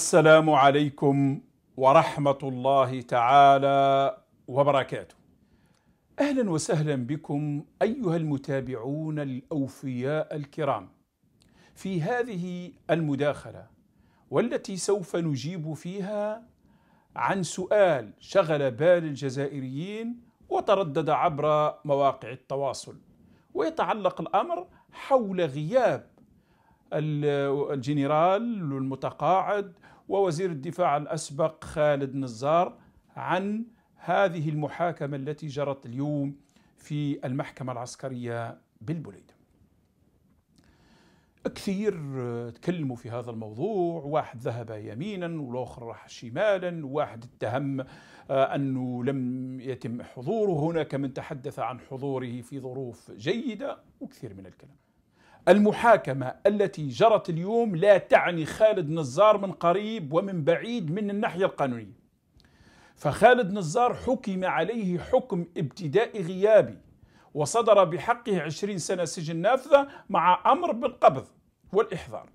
السلام عليكم ورحمة الله تعالى وبركاته. أهلا وسهلا بكم أيها المتابعون الأوفياء الكرام. في هذه المداخلة والتي سوف نجيب فيها عن سؤال شغل بال الجزائريين وتردد عبر مواقع التواصل. ويتعلق الأمر حول غياب الجنرال المتقاعد ووزير الدفاع الأسبق خالد نزار عن هذه المحاكمة التي جرت اليوم في المحكمة العسكرية بالبوليدة كثير تكلموا في هذا الموضوع واحد ذهب يمينا والآخر راح شمالا واحد اتهم آه، أنه لم يتم حضوره هناك من تحدث عن حضوره في ظروف جيدة وكثير من الكلام المحاكمة التي جرت اليوم لا تعني خالد نزار من قريب ومن بعيد من الناحية القانونية فخالد نزار حكم عليه حكم ابتداء غيابي وصدر بحقه عشرين سنة سجن نافذة مع أمر بالقبض والإحضار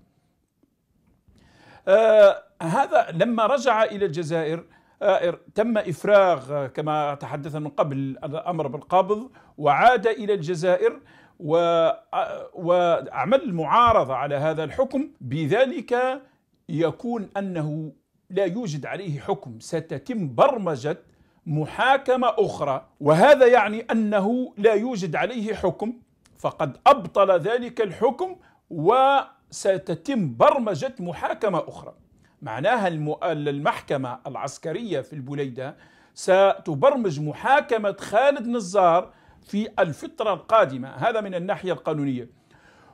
آه هذا لما رجع إلى الجزائر آه تم إفراغ كما تحدثنا من قبل الأمر بالقبض وعاد إلى الجزائر وعمل معارضة على هذا الحكم بذلك يكون أنه لا يوجد عليه حكم ستتم برمجة محاكمة أخرى وهذا يعني أنه لا يوجد عليه حكم فقد أبطل ذلك الحكم وستتم برمجة محاكمة أخرى معناها المحكمة العسكرية في البليدة ستبرمج محاكمة خالد نزار في الفترة القادمة هذا من الناحية القانونية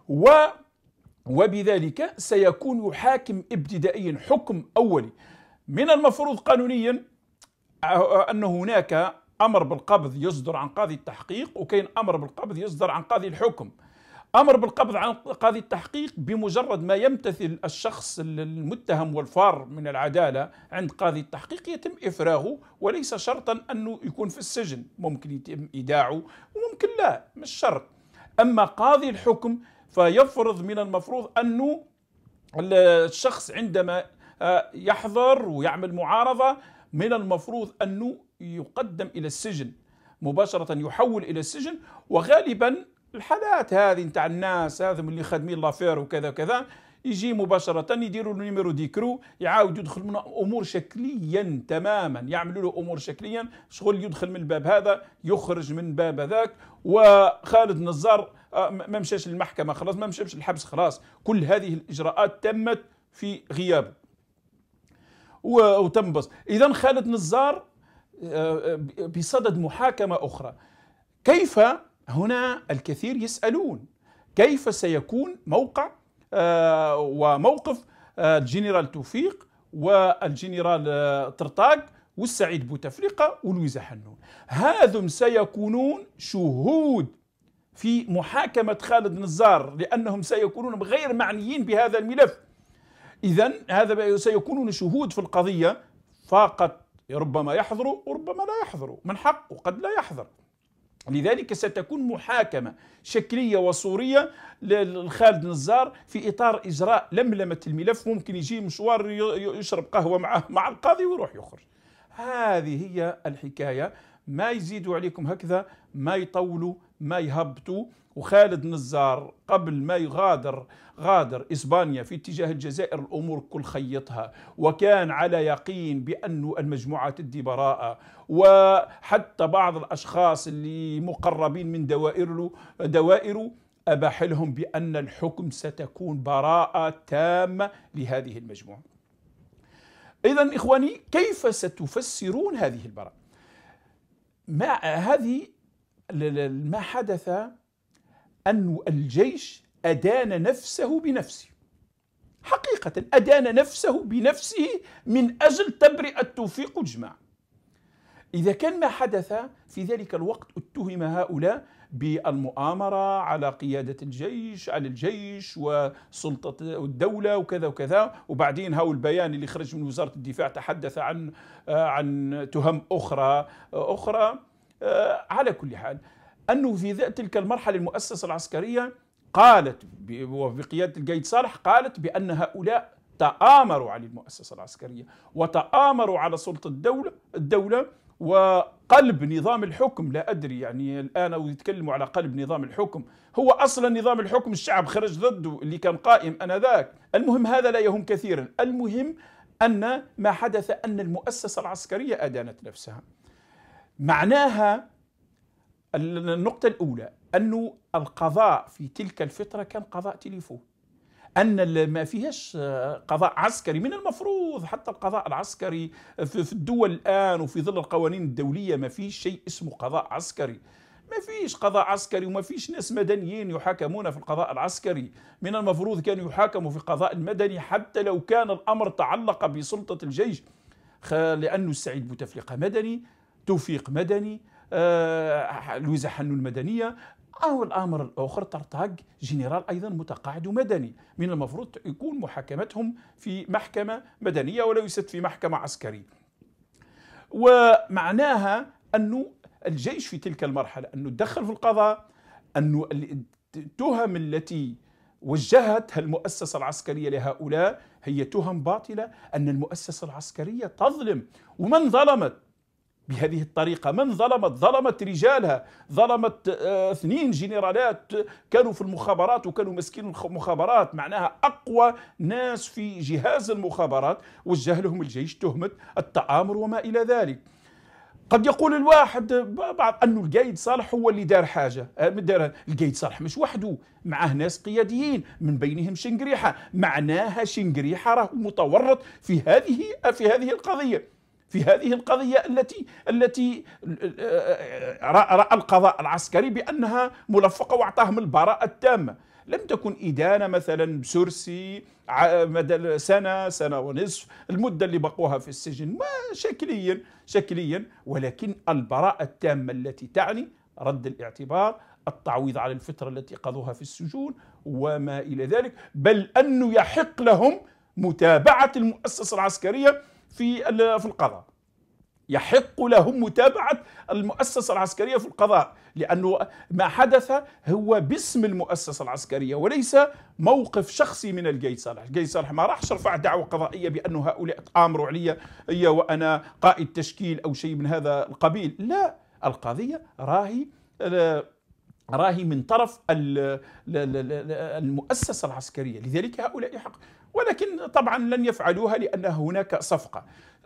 و وبذلك سيكون حاكم ابتدائي حكم أولي من المفروض قانونيا آه، أن هناك أمر بالقبض يصدر عن قاضي التحقيق وكاين أمر بالقبض يصدر عن قاضي الحكم امر بالقبض عن قاضي التحقيق بمجرد ما يمتثل الشخص المتهم والفار من العداله عند قاضي التحقيق يتم افراغه وليس شرطا انه يكون في السجن ممكن يتم ايداعه وممكن لا مش شرط اما قاضي الحكم فيفرض من المفروض انه الشخص عندما آه، يحضر ويعمل معارضه من المفروض انه يقدم الى السجن مباشره يحول الى السجن وغالبا الحالات هذه نتاع الناس هذم اللي خادمين لافير وكذا وكذا يجي مباشرة يديروا له نيميرو ديكرو يعاود يدخل من امور شكليا تماما يعملوا له امور شكليا شغل يدخل من الباب هذا يخرج من باب هذاك وخالد نزار آه، ما مشاش للمحكمة خلاص ما مشاش للحبس خلاص كل هذه الاجراءات تمت في غيابه وتم بس اذا خالد نزار آه، آه، بصدد محاكمة اخرى كيف هنا الكثير يسألون كيف سيكون موقع آه، وموقف آه، الجنرال توفيق والجنرال آه، طرطاق والسعيد بوتفليقة والويزة حنون هذم سيكونون شهود في محاكمة خالد نزار لأنهم سيكونون غير معنيين بهذا الملف إذا هذا سيكونون شهود في القضية فقط ربما يحضروا وربما لا يحضروا من حق وقد لا يحضر لذلك ستكون محاكمة شكلية وصورية لخالد نزار في إطار إجراء لملمة الملف ممكن يجي مشوار يشرب قهوة معه مع القاضي ويروح يخرج هذه هي الحكاية ما يزيدوا عليكم هكذا ما يطولوا ما يهبطوا وخالد نزار قبل ما يغادر غادر إسبانيا في اتجاه الجزائر الأمور كل خيطها وكان على يقين بأن المجموعة تدي براءة وحتى بعض الأشخاص اللي مقربين من دوائره دوائره أباح لهم بأن الحكم ستكون براءة تامة لهذه المجموعة إذا إخواني كيف ستفسرون هذه البراءة؟ ما هذه ما حدث أن الجيش أدان نفسه بنفسه حقيقة أدان نفسه بنفسه من أجل تبرئة توفيق الجماعة إذا كان ما حدث في ذلك الوقت اتهم هؤلاء بالمؤامرة على قيادة الجيش على الجيش وسلطة الدولة وكذا وكذا وبعدين هاو البيان اللي خرج من وزارة الدفاع تحدث عن عن تهم أخرى أخرى آه، على كل حال أنه في تلك المرحلة المؤسسة العسكرية قالت وبقيادة القيد صالح قالت بأن هؤلاء تآمروا على المؤسسة العسكرية وتآمروا على سلطة الدولة الدولة وقلب نظام الحكم لا أدري يعني الآن يتكلموا على قلب نظام الحكم هو أصلا نظام الحكم الشعب خرج ضده اللي كان قائم أنذاك المهم هذا لا يهم كثيرا المهم أن ما حدث أن المؤسسة العسكرية أدانت نفسها معناها النقطة الأولى أنه القضاء في تلك الفترة كان قضاء تليفون أن ما فيهاش آه، قضاء عسكري من المفروض حتى القضاء العسكري في الدول الآن وفي ظل القوانين الدولية ما فيش شيء اسمه قضاء عسكري ما فيش قضاء عسكري وما فيش ناس مدنيين يحاكمون في القضاء العسكري من المفروض كانوا يحاكموا في القضاء المدني حتى لو كان الأمر تعلق بسلطة الجيش لأنه سعيد بوتفليقة مدني توفيق مدني آه، لويزا حنون المدنيه أو الأمر الآخر ترتاج جنرال أيضا متقاعد مدني من المفروض يكون محاكمتهم في محكمة مدنية وليست في محكمة عسكرية ومعناها أنه الجيش في تلك المرحلة أنه تدخل في القضاء أنه التهم التي وجهتها المؤسسة العسكرية لهؤلاء هي تهم باطلة أن المؤسسة العسكرية تظلم ومن ظلمت بهذه الطريقة من ظلمت ظلمت رجالها ظلمت آه، اثنين جنرالات كانوا في المخابرات وكانوا مسكين المخابرات معناها أقوى ناس في جهاز المخابرات وجه لهم الجيش تهمة التآمر وما إلى ذلك قد يقول الواحد بعض انه القايد صالح هو اللي دار حاجه آه، دار القايد صالح مش وحده معه ناس قياديين من بينهم شنقريحه معناها شنقريحه راه متورط في هذه في هذه القضيه في هذه القضية التي التي آه، آه، رأى القضاء العسكري بأنها ملفقة وأعطاهم البراءة التامة لم تكن إدانة مثلا بسرسي مدى سنة سنة ونصف المدة اللي بقوها في السجن ما شكليا شكليا ولكن البراءة التامة التي تعني رد الاعتبار التعويض على الفترة التي قضوها في السجون وما إلى ذلك بل أنه يحق لهم متابعة المؤسسة العسكرية في في القضاء يحق لهم متابعة المؤسسة العسكرية في القضاء لأنه ما حدث هو باسم المؤسسة العسكرية وليس موقف شخصي من الجيد صالح الجيد صالح ما راحش رفع دعوة قضائية بأن هؤلاء تآمروا علي وأنا قائد تشكيل أو شيء من هذا القبيل لا القضية راهي راهي من طرف المؤسسة العسكرية لذلك هؤلاء يحق ولكن طبعا لن يفعلوها لأن هناك صفقة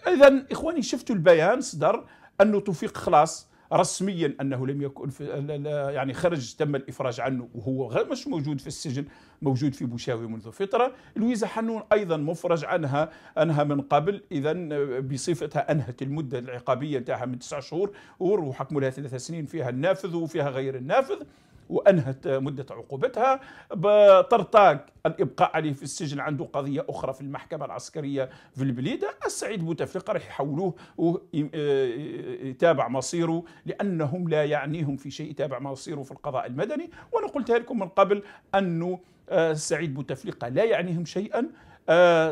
إذا إخواني شفتوا البيان صدر أنه توفيق خلاص رسميا انه لم يكن في يعني خرج تم الافراج عنه وهو غير مش موجود في السجن موجود في بوشاوي منذ فتره لويزا حنون ايضا مفرج عنها انها من قبل اذا بصفتها انهت المده العقابيه نتاعها من تسع شهور وحكموا لها ثلاث سنين فيها النافذ وفيها غير النافذ وأنهت مدة عقوبتها طرطاق الإبقاء عليه في السجن عنده قضية أخرى في المحكمة العسكرية في البليدة السعيد بوتفليقة راح يحولوه آه، يتابع مصيره لأنهم لا يعنيهم في شيء يتابع مصيره في القضاء المدني وأنا قلتها لكم من قبل أنه آه، سعيد بوتفليقة لا يعنيهم شيئا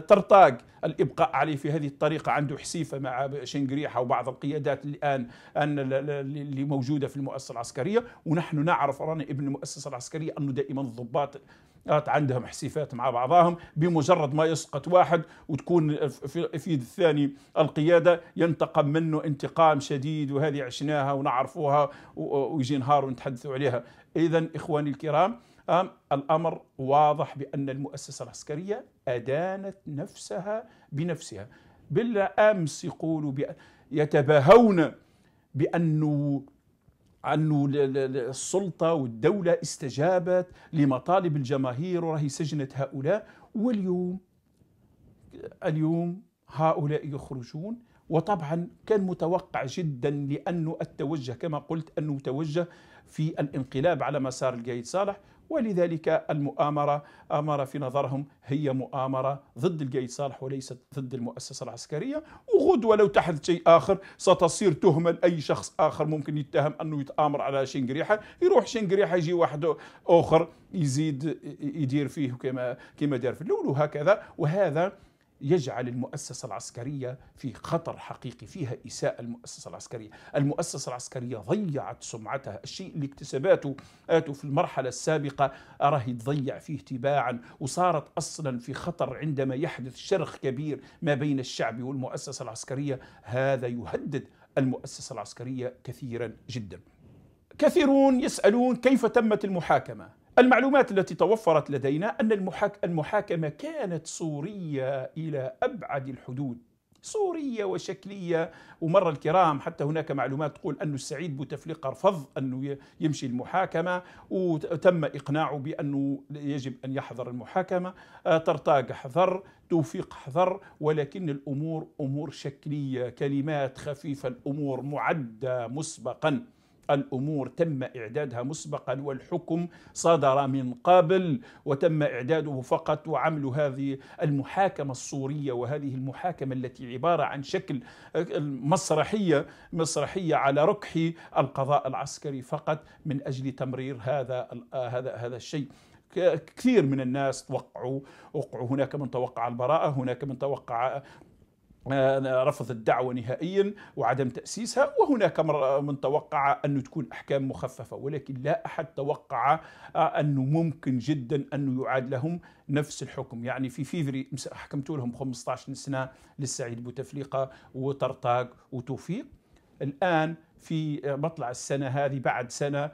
طرطاق آه، الابقاء عليه في هذه الطريقه عنده حسيفه مع شنقريحه وبعض القيادات الان ان اللي موجوده في المؤسسه العسكريه ونحن نعرف رانا ابن المؤسسه العسكريه انه دائما الضباط آه، عندهم حسيفات مع بعضهم بمجرد ما يسقط واحد وتكون في يد الثاني القياده ينتقم منه انتقام شديد وهذه عشناها ونعرفوها ويجي نهار ونتحدثوا عليها اذا اخواني الكرام الأمر واضح بأن المؤسسة العسكرية أدانت نفسها بنفسها بالأمس يقولوا يتباهون بأنه أنه السلطة والدولة استجابت لمطالب الجماهير وراهي سجنت هؤلاء واليوم اليوم هؤلاء يخرجون وطبعا كان متوقع جدا لأنه التوجه كما قلت أنه توجه في الانقلاب على مسار القايد صالح ولذلك المؤامرة أمر في نظرهم هي مؤامرة ضد القايد صالح وليست ضد المؤسسة العسكرية وغدوة لو تحدث شيء آخر ستصير تهمة لأي شخص آخر ممكن يتهم أنه يتآمر على شنقريحة يروح شنقريحة يجي واحد آخر يزيد يدير فيه كما كما دار في الأول وهكذا وهذا يجعل المؤسسة العسكرية في خطر حقيقي فيها إساءة المؤسسة العسكرية المؤسسة العسكرية ضيعت سمعتها الشيء اللي اكتسباته آتوا في المرحلة السابقة أراه تضيع فيه تباعا وصارت أصلا في خطر عندما يحدث شرخ كبير ما بين الشعب والمؤسسة العسكرية هذا يهدد المؤسسة العسكرية كثيرا جدا كثيرون يسألون كيف تمت المحاكمة المعلومات التي توفرت لدينا أن المحاك المحاكمة كانت صورية إلى أبعد الحدود صورية وشكلية ومرة الكرام حتى هناك معلومات تقول أن السعيد بوتفليقة رفض أنه يمشي المحاكمة وتم إقناعه بأنه يجب أن يحضر المحاكمة آه، طرطاق حضر توفيق حضر ولكن الأمور أمور شكلية كلمات خفيفة الأمور معدة مسبقاً الامور تم اعدادها مسبقا والحكم صدر من قبل وتم اعداده فقط وعمل هذه المحاكمه الصوريه وهذه المحاكمه التي عباره عن شكل مسرحيه مسرحيه على ركح القضاء العسكري فقط من اجل تمرير هذا هذا هذا الشيء كثير من الناس توقعوا وقعوا هناك من توقع البراءه هناك من توقع آه، رفض الدعوة نهائيا وعدم تأسيسها وهناك من توقع أنه تكون أحكام مخففة ولكن لا أحد توقع آه، أنه ممكن جدا أنه يعاد لهم نفس الحكم يعني في فيفري حكمت لهم 15 سنة للسعيد بوتفليقة وطرطاق وتوفيق الآن في آه، مطلع السنة هذه بعد سنة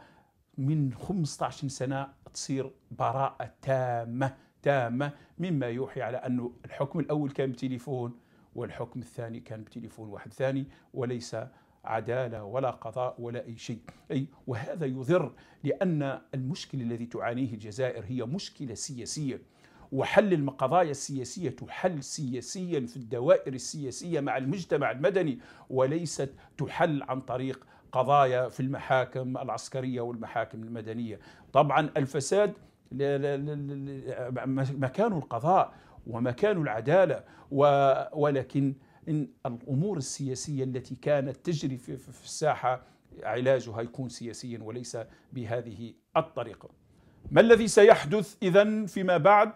من 15 سنة تصير براءة تامة تامة مما يوحي على أنه الحكم الأول كان بتليفون والحكم الثاني كان بتليفون واحد ثاني وليس عداله ولا قضاء ولا اي شيء اي وهذا يضر لان المشكله الذي تعانيه الجزائر هي مشكله سياسيه وحل القضايا السياسية تحل سياسيا في الدوائر السياسية مع المجتمع المدني وليست تحل عن طريق قضايا في المحاكم العسكرية والمحاكم المدنية طبعا الفساد مكان القضاء ومكان العدالة ولكن إن الأمور السياسية التي كانت تجري في, الساحة علاجها يكون سياسيا وليس بهذه الطريقة ما الذي سيحدث إذا فيما بعد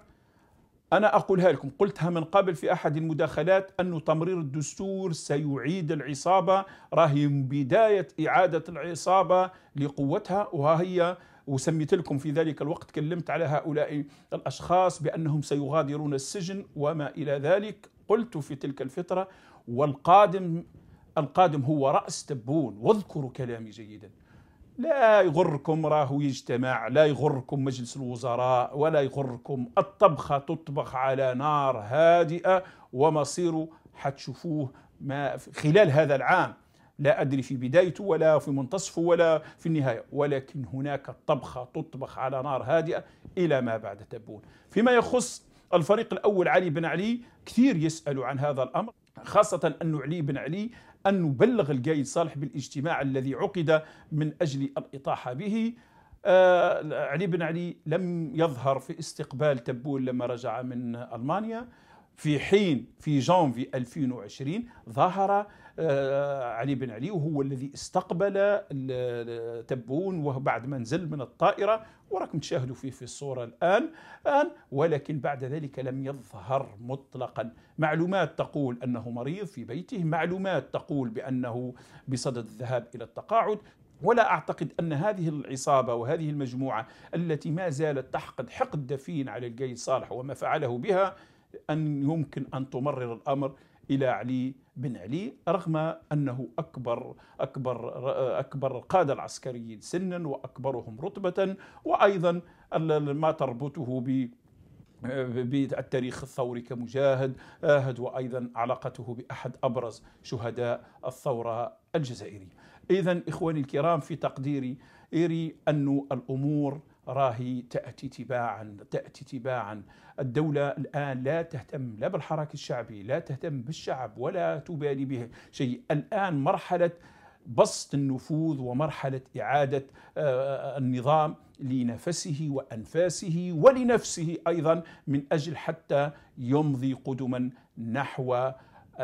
أنا أقولها لكم قلتها من قبل في أحد المداخلات أن تمرير الدستور سيعيد العصابة راهي بداية إعادة العصابة لقوتها وهي وسميت لكم في ذلك الوقت كلمت على هؤلاء الأشخاص بأنهم سيغادرون السجن وما إلى ذلك قلت في تلك الفترة والقادم القادم هو رأس تبون واذكروا كلامي جيدا لا يغركم راهو يجتمع لا يغركم مجلس الوزراء ولا يغركم الطبخة تطبخ على نار هادئة ومصيره حتشوفوه ما خلال هذا العام لا أدري في بدايته ولا في منتصفه ولا في النهاية ولكن هناك طبخة تطبخ على نار هادئة إلى ما بعد تبون فيما يخص الفريق الأول علي بن علي كثير يسأل عن هذا الأمر خاصة أن علي بن علي أن نبلغ القايد صالح بالاجتماع الذي عقد من أجل الإطاحة به آه علي بن علي لم يظهر في استقبال تبون لما رجع من ألمانيا في حين في جانفي 2020 ظهر آه، علي بن علي وهو الذي استقبل تبون وبعد ما نزل من الطائرة وراكم تشاهدوا فيه في الصورة الآن ولكن بعد ذلك لم يظهر مطلقا معلومات تقول أنه مريض في بيته معلومات تقول بأنه بصدد الذهاب إلى التقاعد ولا اعتقد ان هذه العصابه وهذه المجموعه التي ما زالت تحقد حقد دفين على القيد صالح وما فعله بها أن يمكن أن تمرر الأمر إلى علي بن علي رغم أنه أكبر أكبر أكبر القادة العسكريين سنا وأكبرهم رتبة وأيضا ما تربطه ب بالتاريخ الثوري كمجاهد آهد وأيضا علاقته بأحد أبرز شهداء الثورة الجزائرية إذا إخواني الكرام في تقديري أري أن الأمور راهي تأتي تباعا تأتي تباعا الدولة الآن لا تهتم لا بالحراك الشعبي لا تهتم بالشعب ولا تبالي به شيء الآن مرحلة بسط النفوذ ومرحلة إعادة آه، النظام لنفسه وأنفاسه ولنفسه أيضا من أجل حتى يمضي قدما نحو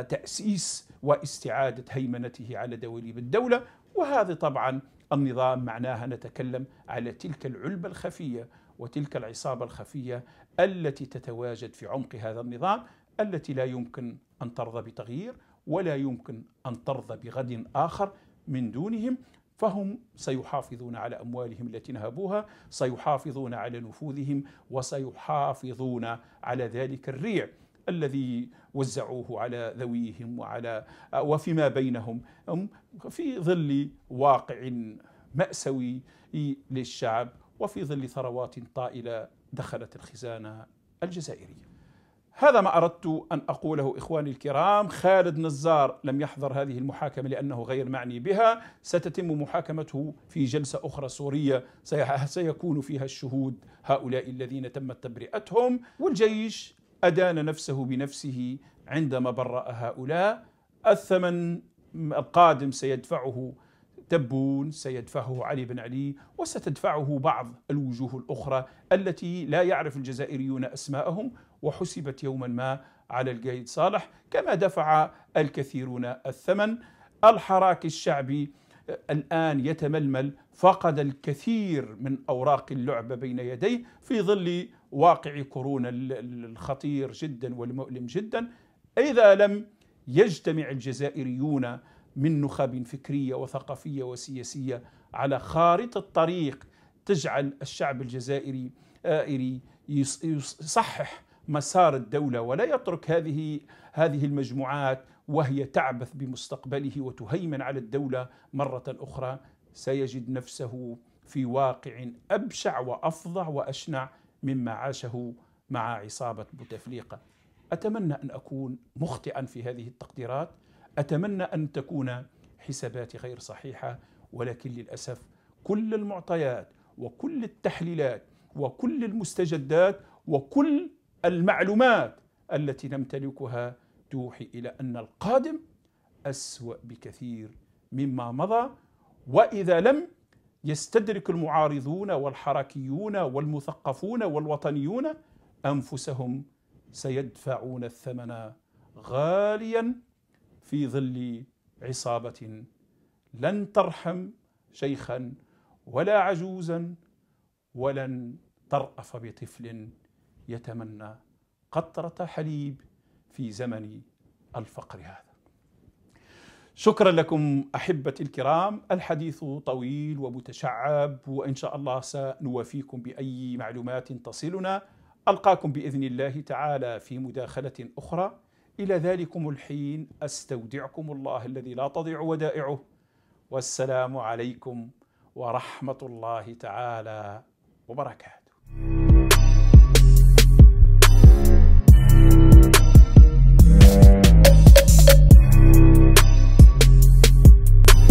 تأسيس واستعادة هيمنته على دواليب الدولة وهذا طبعا النظام معناها نتكلم على تلك العلبة الخفية وتلك العصابة الخفية التي تتواجد في عمق هذا النظام التي لا يمكن أن ترضى بتغيير ولا يمكن أن ترضى بغد آخر من دونهم فهم سيحافظون على اموالهم التي نهبوها، سيحافظون على نفوذهم وسيحافظون على ذلك الريع الذي وزعوه على ذويهم وعلى آه، وفيما بينهم في ظل واقع مأسوي للشعب وفي ظل ثروات طائلة دخلت الخزانة الجزائرية هذا ما أردت أن أقوله إخواني الكرام خالد نزار لم يحضر هذه المحاكمة لأنه غير معني بها ستتم محاكمته في جلسة أخرى سورية سيكون فيها الشهود هؤلاء الذين تمت تبرئتهم والجيش أدان نفسه بنفسه عندما برأ هؤلاء الثمن القادم سيدفعه تبون سيدفعه علي بن علي وستدفعه بعض الوجوه الأخرى التي لا يعرف الجزائريون أسماءهم وحسبت يوما ما على القايد صالح كما دفع الكثيرون الثمن الحراك الشعبي الآن يتململ فقد الكثير من أوراق اللعبة بين يديه في ظل واقع كورونا الخطير جدا والمؤلم جدا إذا لم يجتمع الجزائريون من نخب فكرية وثقافية وسياسية على خارطة طريق تجعل الشعب الجزائري آه، يصحح مسار الدولة ولا يترك هذه هذه المجموعات وهي تعبث بمستقبله وتهيمن على الدولة مرة أخرى سيجد نفسه في واقع أبشع وأفظع وأشنع مما عاشه مع عصابه بوتفليقه. اتمنى ان اكون مخطئا في هذه التقديرات، اتمنى ان تكون حساباتي غير صحيحه ولكن للاسف كل المعطيات وكل التحليلات وكل المستجدات وكل المعلومات التي نمتلكها توحي الى ان القادم اسوا بكثير مما مضى واذا لم يستدرك المعارضون والحركيون والمثقفون والوطنيون انفسهم سيدفعون الثمن غاليا في ظل عصابه لن ترحم شيخا ولا عجوزا ولن ترأف بطفل يتمنى قطرة حليب في زمن الفقر هذا شكرا لكم احبتي الكرام، الحديث طويل ومتشعب وان شاء الله سنوافيكم باي معلومات تصلنا. القاكم باذن الله تعالى في مداخله اخرى، الى ذلكم الحين استودعكم الله الذي لا تضيع ودائعه والسلام عليكم ورحمه الله تعالى وبركاته.